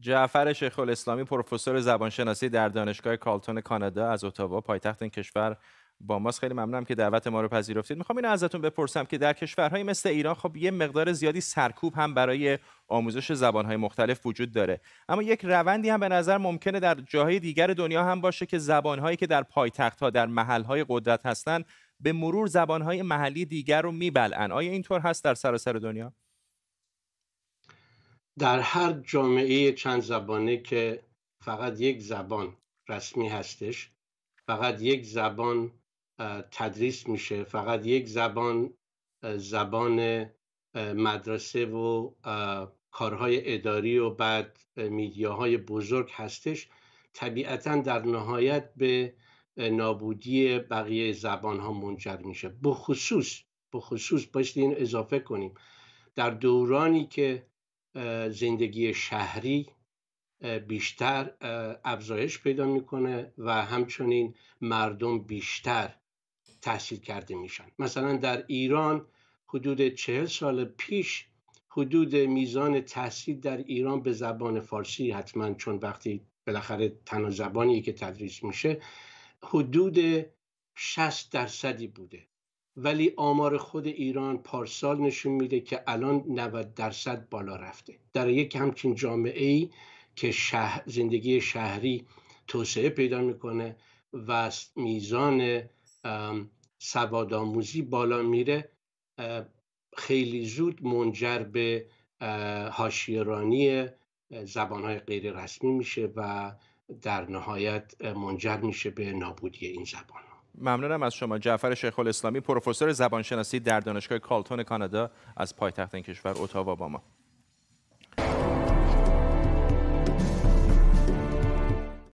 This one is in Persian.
جعفر شیخ الاسلامی پروفسور زبانشناسی در دانشگاه کالتون کانادا از اتاوا پایتخت این کشور با ماست خیلی ممنونم که دعوت ما رو پذیرفتید میخوام اینو ازتون بپرسم که در کشورهای مثل ایران خب یه مقدار زیادی سرکوب هم برای آموزش زبانهای مختلف وجود داره اما یک روندی هم به نظر ممکنه در جاهای دیگر دنیا هم باشه که زبانهایی که در پایتختها در محلهای قدرت هستن به مرور زبانهای محلی دیگر رو میبلعن آیا اینطور هست در سراسر دنیا در هر جامعه چند زبانه که فقط یک زبان رسمی هستش فقط یک زبان تدریس میشه فقط یک زبان زبان مدرسه و کارهای اداری و بعد میدیاهای بزرگ هستش طبیعتا در نهایت به نابودی بقیه زبان ها منجر میشه بخصوص بخصوص باید این اضافه کنیم در دورانی که زندگی شهری بیشتر افزایش پیدا میکنه و همچنین مردم بیشتر تحصیل کرده میشن مثلا در ایران حدود چهل سال پیش حدود میزان تحصیل در ایران به زبان فارسی حتما چون وقتی بالاخره تنها زبانی که تدریس میشه حدود 60 درصدی بوده ولی آمار خود ایران پارسال نشون میده که الان 90 درصد بالا رفته در یک همچین جامعه ای که زندگی شهری توسعه پیدا میکنه و میزان سوادآموزی بالا میره خیلی زود منجر به هاشیرانی زبانهای غیر رسمی میشه و در نهایت منجر میشه به نابودی این زبان ممنونم از شما جعفر شیخ الاسلامی پروفسور زبانشناسی در دانشگاه کالتون کانادا از پایتخت این کشور اتاوا با ما